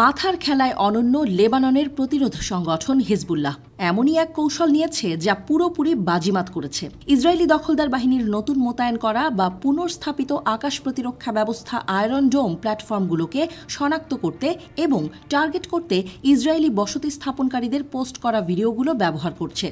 মাথার খেলায় অনন্য লেবাননের প্রতিরোধ সংগঠন হিজবুল্লাহ এমনই এক কৌশল নিয়েছে যা পুরোপুরি বাজিমাত করেছে ইসরায়েলি দখলদার বাহিনীর নতুন মোতায়েন করা বা পুনর্স্থাপিত আকাশ প্রতিরক্ষা ব্যবস্থা আয়রন ডোম প্ল্যাটফর্মগুলোকে শনাক্ত করতে এবং টার্গেট করতে ইসরায়েলি বসতি স্থাপনকারীদের পোস্ট করা ভিডিওগুলো ব্যবহার করছে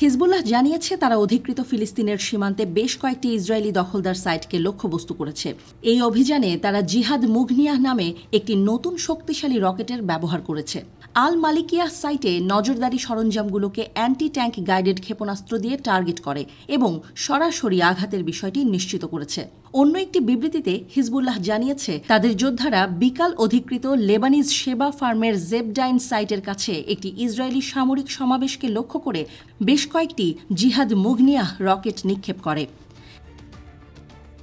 হিজবুল্লাহ জানিয়েছে তারা অধিকৃত ফিলিস্তিনের সীমান্তে বেশ কয়েকটি ইসরায়েলি দখলদার সাইটকে লক্ষ্যবস্তু করেছে এই অভিযানে তারা জিহাদ মুগনিয়াহ নামে একটি নতুন শক্তিশালী রকেটের ব্যবহার করেছে আল মালিকিয়া সাইটে নজরদারি সরঞ্জামগুলোকে অ্যান্টি ট্যাঙ্ক গাইডেড ক্ষেপণাস্ত্র দিয়ে টার্গেট করে এবং সরাসরি আঘাতের বিষয়টি নিশ্চিত করেছে অন্য একটি বিবৃতিতে হিজবুল্লাহ জানিয়েছে তাদের যোদ্ধারা বিকাল অধিকৃত লেবানিজ সেবা ফার্মের জেবডাইন সাইটের কাছে একটি ইসরায়েলি সামরিক সমাবেশকে লক্ষ্য করে বেশ কয়েকটি জিহাদ মুগনিয়াহ রকেট নিক্ষেপ করে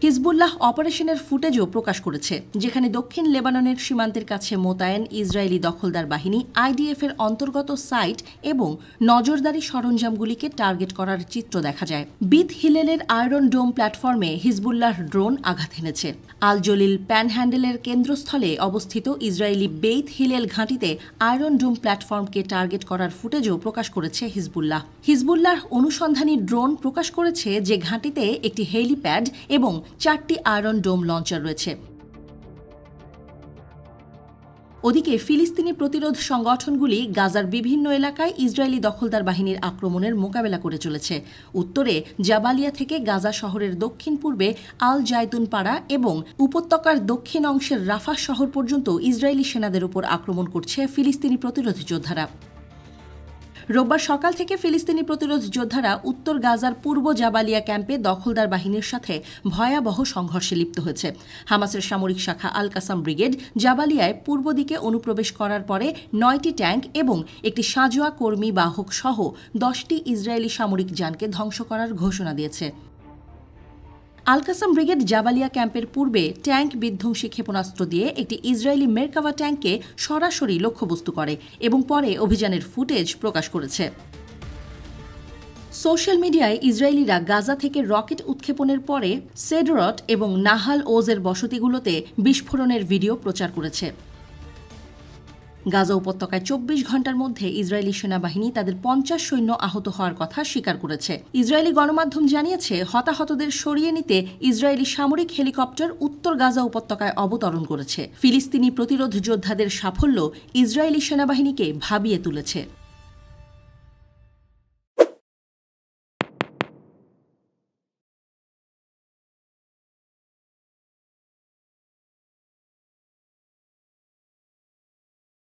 হিজবুল্লাহ অপারেশনের ফুটেজও প্রকাশ করেছে যেখানে দক্ষিণ লেবাননের সীমান্তের কাছে মোতায়েন ইসরায়েলি দখলদার বাহিনী আইডিএফ এর অন্তর্গত সাইট এবং নজরদারি সরঞ্জামগুলিকে টার্গেট করার চিত্র দেখা যায় বিথ হিলেলের আয়রন ডোম প্ল্যাটফর্মে হিজবুল্লাহ ড্রোন আঘাত হেনেছে আল জলিল প্যানহ্যান্ডেলের কেন্দ্রস্থলে অবস্থিত ইসরায়েলি বেইথ হিলেল ঘাঁটিতে আয়রন ডোম প্ল্যাটফর্মকে টার্গেট করার ফুটেজও প্রকাশ করেছে হিজবুল্লাহ হিজবুল্লাহ অনুসন্ধানী ড্রোন প্রকাশ করেছে যে ঘাঁটিতে একটি হেলিপ্যাড এবং চারটি আয়রন ডোম লঞ্চার রয়েছে ওদিকে ফিলিস্তিনি প্রতিরোধ সংগঠনগুলি গাজার বিভিন্ন এলাকায় ইসরায়েলি দখলদার বাহিনীর আক্রমণের মোকাবেলা করে চলেছে উত্তরে জাবালিয়া থেকে গাজা শহরের দক্ষিণ পূর্বে আল জায়তুন পাড়া এবং উপত্যকার দক্ষিণ অংশের রাফা শহর পর্যন্ত ইসরায়েলি সেনাদের উপর আক্রমণ করছে ফিলিস্তিনি প্রতিরোধ যোদ্ধারা রোববার সকাল থেকে ফিলিস্তিনি প্রতিরোধ যোদ্ধারা উত্তর গাজার পূর্ব জাবালিয়া ক্যাম্পে দখলদার বাহিনীর সাথে ভয়াবহ সংঘর্ষে লিপ্ত হয়েছে হামাসের সামরিক শাখা আল কাসাম ব্রিগেড জাবালিয়ায় পূর্ব দিকে অনুপ্রবেশ করার পরে নয়টি ট্যাঙ্ক এবং একটি সাজোয়া কর্মী বাহক সহ দশটি ইসরায়েলি সামরিক যানকে ধ্বংস করার ঘোষণা দিয়েছে আলকাসাম ব্রিগেড জাবালিয়া ক্যাম্পের পূর্বে ট্যাঙ্ক বিধ্বংসী ক্ষেপণাস্ত্র দিয়ে একটি ইসরায়েলি মেরকাভা ট্যাঙ্ককে সরাসরি লক্ষ্যবস্তু করে এবং পরে অভিযানের ফুটেজ প্রকাশ করেছে সোশ্যাল মিডিয়ায় ইসরায়েলিরা গাজা থেকে রকেট উৎক্ষেপণের পরে সেডরট এবং নাহাল ওজের বসতিগুলোতে বিস্ফোরণের ভিডিও প্রচার করেছে গাজা উপত্যকায় চব্বিশ ঘন্টার মধ্যে ইসরায়েলি সেনাবাহিনী তাদের পঞ্চাশ সৈন্য আহত হওয়ার কথা স্বীকার করেছে ইসরায়েলি গণমাধ্যম জানিয়েছে হতাহতদের সরিয়ে নিতে ইসরায়েলি সামরিক হেলিকপ্টার উত্তর গাজা উপত্যকায় অবতরণ করেছে ফিলিস্তিনি প্রতিরোধ যোদ্ধাদের সাফল্য ইসরায়েলি সেনাবাহিনীকে ভাবিয়ে তুলেছে